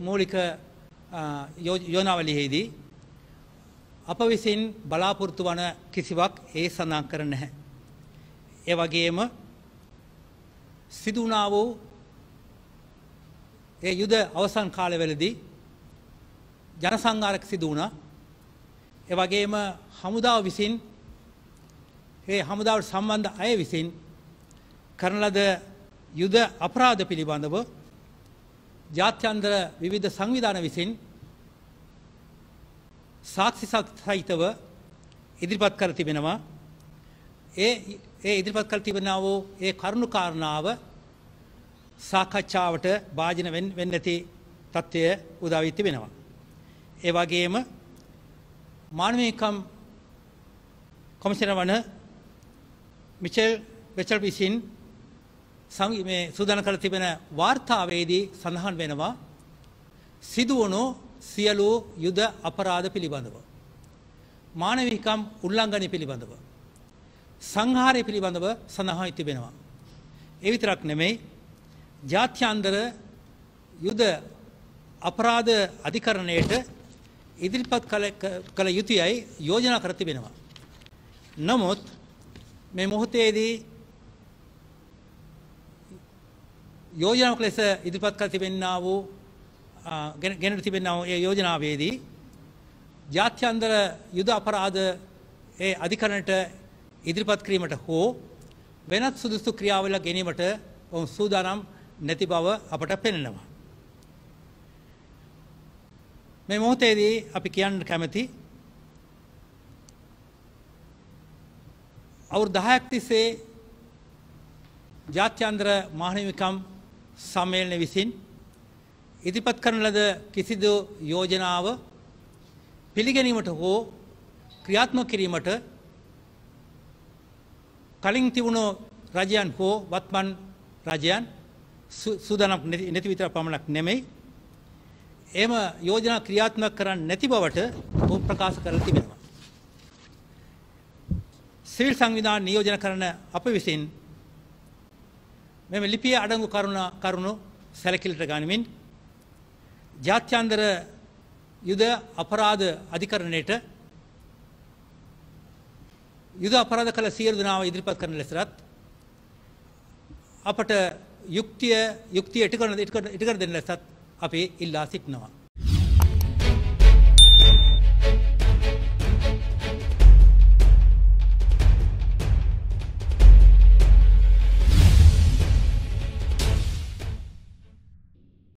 මූලික යෝනාවලියේදී අප විසින් බලාපොරොත්තු වන කිසිවක් ඒ සඳහන් කර නැහැ. ඒ වගේම සිදුනා වූ ඒ යුද අවසන් කාලවලදී ජන සංඝාරක සිදු වුණා. ඒ වගේම හමුදාව විසින් ඒ හමුදාවට සම්බන්ධ අය විසින් කරන ලද යුද අපරාධ පිළිබඳව ජාත්‍යන්තර විවිධ සංවිධාන විසින් සාක්ෂි සහිතව ඉදිරිපත් කර තිබෙනවා. ඒ ඒ ඉදිරිපත් කර තිබෙනා වූ ඒ කරුණු කාරණාව සාකච්ඡාවට භාජන වෙන්න ඇති තත්ත්වය උදා වී තිබෙනවා. ඒ වගේම මානවීයකම් කොමිෂනර වන මිචෙල් වෙචල් විසින් මේ සූදානම් කරලා තිබෙන වාර්තාවේදී සඳහන් වෙනවා සිදුවුණු සියලු යුද අපරාධ පිළිබඳව මානවිකම් උල්ලංඝනය පිළිබඳව සංහාරය පිළිබඳව සඳහන් තිබෙනවා ඒ විතරක් නෙමෙයි ජාත්‍යන්තර යුද අපරාධ අධිකරණයට ඉදිරිපත් කළ යුතුයයි යෝජනා කර තිබෙනවා නමුත් මේ මොහොතේදී යෝජනාවක් ලෙස ඉදිරිපත් කර තිබෙන්නා වූ ගෙනට තිබෙන්නා වූ ඒ යෝජනාවේදී ජාත්‍යන්තර යුද අපරාධ ඒ අධිකරණයට ඉදිරිපත් කිරීමට හෝ වෙනත් සුදුසු ක්‍රියාවල ගැනීමට ඔවුන් සූදානම් නැති බව අපට පෙනෙනවා. මේ මොහොතේදී අපි කියන්න කැමති අවුරුදු 10ක් තිස්සේ ජාත්‍යන්තර මහණෙමිකම් සම්මේලන විසින් ඉදිරිපත් කරන ලද කිසිදු යෝජනාව පිළිගැනීමට හෝ ක්‍රියාත්මක කිරීමට කලින් තිබුණු රජයන් හෝ වත්මන් රජයන් සූදානම් නැති විතර පමණක් නෙමෙයි එම යෝජනා ක්‍රියාත්මක කරන්නේ නැති බවට ඔහු ප්‍රකාශ කරලා තිබෙනවා. සිවිල් සංවිධාන නියෝජන කරන අප විසින් මෙම ලිපිය අඩංගු කරුණු සැලකිලට ගනිමින් ජාත්‍යන්තර යුද අපරාධ අධිකරණයට යුද අපරාධ කළ සියලු දෙනාව ඉදිරිපත් කරන ලෙසත් අපට යුක්තිය යුක්තිය ඉටකරන ඉටකර දෙන්න ලෙසත් අපි ඉල්ලා සිටිනවා